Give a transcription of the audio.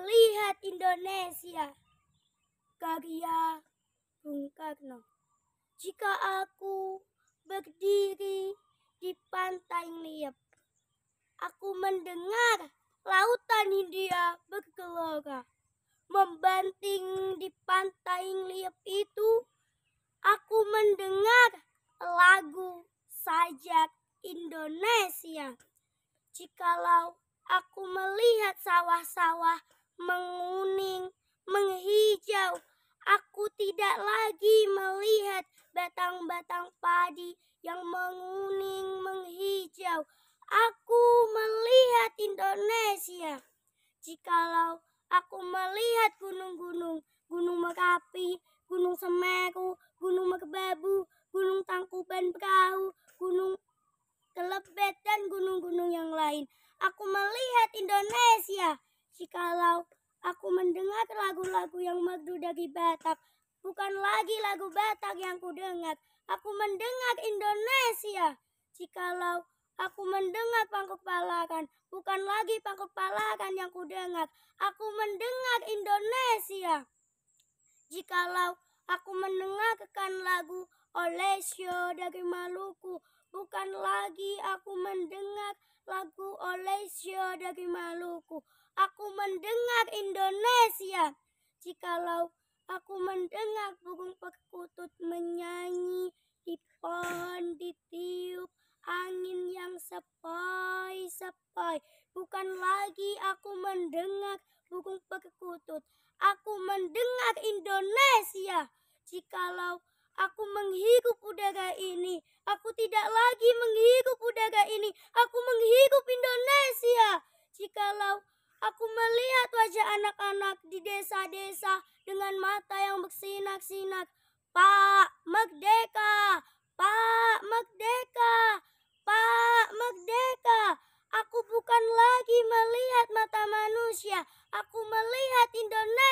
Melihat Indonesia Karya Bung Karno Jika aku berdiri di pantai Liep Aku mendengar lautan India bergelora Membanting di pantai Liep itu Aku mendengar lagu sajak Indonesia Jikalau aku melihat sawah-sawah menguning, menghijau. Aku tidak lagi melihat batang-batang padi yang menguning, menghijau. Aku melihat Indonesia. Jikalau aku melihat gunung-gunung, gunung Merapi, gunung Semeru, gunung Merbabu, gunung Tangkuban Perahu, gunung Kelebet, dan gunung-gunung yang lain. Aku melihat Indonesia. Jikalau mendengar lagu-lagu yang merdu dari Batak. Bukan lagi lagu Batak yang ku dengar. Aku mendengar Indonesia. Jikalau aku mendengar pangku palakan, bukan lagi pangku palakan yang dengar. Aku mendengar Indonesia. Jikalau aku mendengarkan lagu Olesio dari Maluku, bukan lagi aku mendengar lagu Olesio dari Maluku aku mendengar Indonesia. Jikalau aku mendengar burung perkutut menyanyi di pohon ditiup angin yang sepoi-sepoi. Bukan lagi aku mendengar burung perkutut. Aku mendengar Indonesia. Jikalau aku menghirup udara ini, aku tidak lagi menghirup Aku melihat wajah anak-anak di desa-desa dengan mata yang bersinak-sinak. Pak Merdeka! Pak Merdeka! Pak Merdeka! Aku bukan lagi melihat mata manusia, aku melihat Indonesia.